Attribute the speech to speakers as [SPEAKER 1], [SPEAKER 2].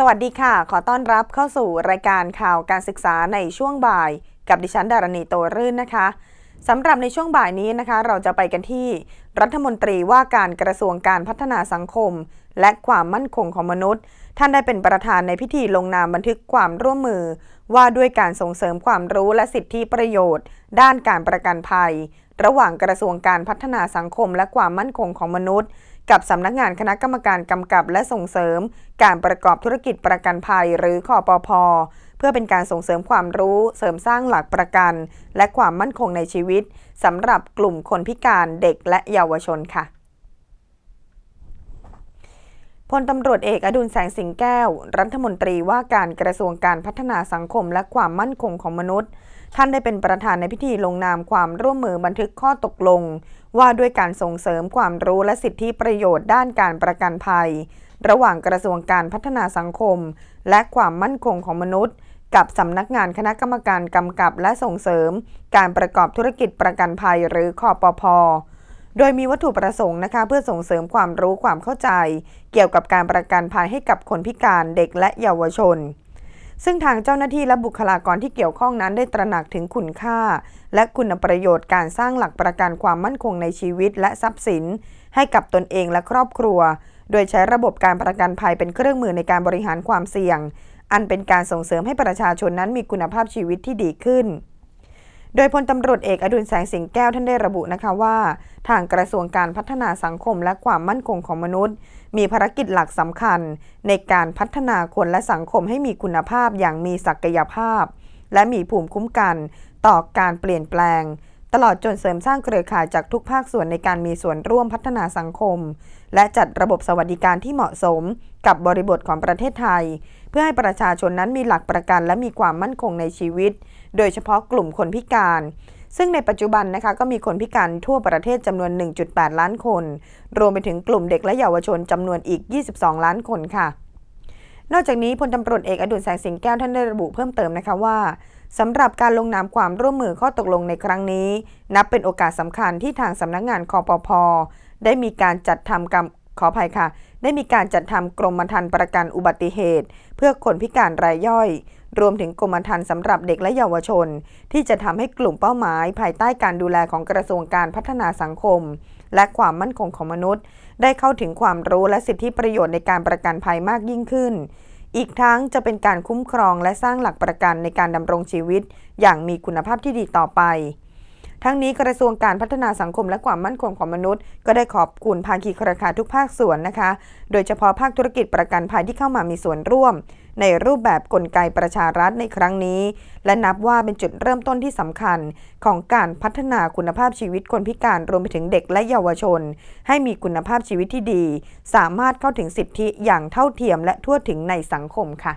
[SPEAKER 1] สวัสดีค่ะ ขอต้อนรับเข้าสู่รายการข่าวการศึกษาในช่วงบ่าย กับดิฉันดารณีโตรื่นนะคะ สำหรับในช่วงบ่ายนี้นะคะ เราจะไปกันที่ รัฐมนตรีว่าการกระทรวงการพัฒนาสังคม และความมั่นคงของมนุษย์ ท่านได้เป็นประธานในพิธีลงนามบันทึกความร่วมมือ ว่าด้วยการส่งเสริมความรู้และสิทธิประโยชน์ ด้านการประกันภัย ระหว่างกระทรวงการพัฒนาสังคม และความมั่นคงของมนุษย์กับสำนักงานคณะกรรมการกำกับและส่งเสริมการประกอบธุรกิจประกันภัย หรือคอปพเพื่อเป็นการส่งเสริมความรู้ เสริมสร้างหลักประกัน และความมั่นคงในชีวิตสำหรับกลุ่มคนพิการเด็กและเยาวชนค่ะพลตำรวจเอกอดุลแสงสิงแก้วรัฐมนตรีว่าการกระทรวงการพัฒนาสังคม และความมั่นคงของมนุษย์ท่านได้เป็นประธานในพิธีลงนามความร่วมมือบันทึกข้อตกลง ว่าด้วยการส่งเสริมความรู้และสิทธิประโยชน์ด้านการประกันภัย ระหว่างกระทรวงการพัฒนาสังคม และความมั่นคงของมนุษย์ กับสำนักงานคณะกรรมการกำกับและส่งเสริม การประกอบธุรกิจประกันภัยหรือคอปพอดยมีวัตถุประสงค์นะคะเพื่อส่งเสริมความรู้ความเข้าใจ เกี่ยวกับการประกันภัยให้กับคนพิการเด็กและเยาวชนซึ่งทางเจ้าหน้าที่และบุคลากรที่เกี่ยวข้องนั้นได้ตระหนักถึงคุณค่า และคุณประโยชน์การสร้างหลักประกันความมั่นคงในชีวิตและทรัพย์สิน ให้กับตนเองและครอบครัว โดยใช้ระบบการประกันภัยเป็นเครื่องมือในการบริหารความเสี่ยง อันเป็นการส่งเสริมให้ประชาชนนั้นมีคุณภาพชีวิตที่ดีขึ้นโดยพลตำรวจเอกอดุลแสงสิงแก้วท่านได้ระบุนะคะว่า ทางกระทรวงการพัฒนาสังคมและความมั่นคงของมนุษย์ มีภารกิจหลักสำคัญในการพัฒนาคนและสังคมให้มีคุณภาพอย่างมีศักยภาพ และมีภูมิคุ้มกันต่อการเปลี่ยนแปลงตลอดจนเสริมสร้างเครือข่ายจากทุกภาคส่วนในการมีส่วนร่วมพัฒนาสังคม และจัดระบบสวัสดิการที่เหมาะสมกับบริบทของประเทศไทย เพื่อให้ประชาชนนั้นมีหลักประกัน และมีความมั่นคงในชีวิต โดยเฉพาะกลุ่มคนพิการ ซึ่งในปัจจุบันนะคะก็มีคนพิการทั่วประเทศจำนวน 1.8 ล้านคน รวมไปถึงกลุ่มเด็กและเยาวชนจำนวนอีก 22 ล้านคนค่ะนอกจากนี้พลตำรวจเอกอดุลแสงสิงแก้วท่านได้ระบุเพิ่มเติมนะคะว่าสำหรับการลงนามความร่วมมือข้อตกลงในครั้งนี้ นับเป็นโอกาสสำคัญที่ทางสำนักงงานคอปพได้มีการจัดทำกรรมขออภัยค่ะ ได้มีการจัดทำกรมธรรม์ประกันอุบัติเหตุ เพื่อคนพิการรายย่อย รวมถึงกรมธรรม์สำหรับเด็กและเยาวชน ที่จะทำให้กลุ่มเป้าหมาย ภายใต้การดูแลของกระทรวงการพัฒนาสังคม และความมั่นคงของมนุษย์ ได้เข้าถึงความรู้และสิทธิประโยชน์ในการประกันภัยมากยิ่งขึ้น อีกทั้งจะเป็นการคุ้มครองและสร้างหลักประกันในการดำรงชีวิต อย่างมีคุณภาพที่ดีต่อไปทั้งนี้กระทรวงการพัฒนาสังคมและความมั่นคงของมนุษย์ ก็ได้ขอบคุณภาคีเครือข่ายทุกภาคส่วนนะคะ โดยเฉพาะภาคธุรกิจประกันภัยที่เข้ามามีส่วนร่วม ในรูปแบบกลไกประชารัฐในครั้งนี้ และนับว่าเป็นจุดเริ่มต้นที่สำคัญของการพัฒนาคุณภาพชีวิตคนพิการรวมไปถึงเด็กและเยาวชน ให้มีคุณภาพชีวิตที่ดี สามารถเข้าถึงสิทธิอย่างเท่าเทียมและทั่วถึงในสังคมค่ะ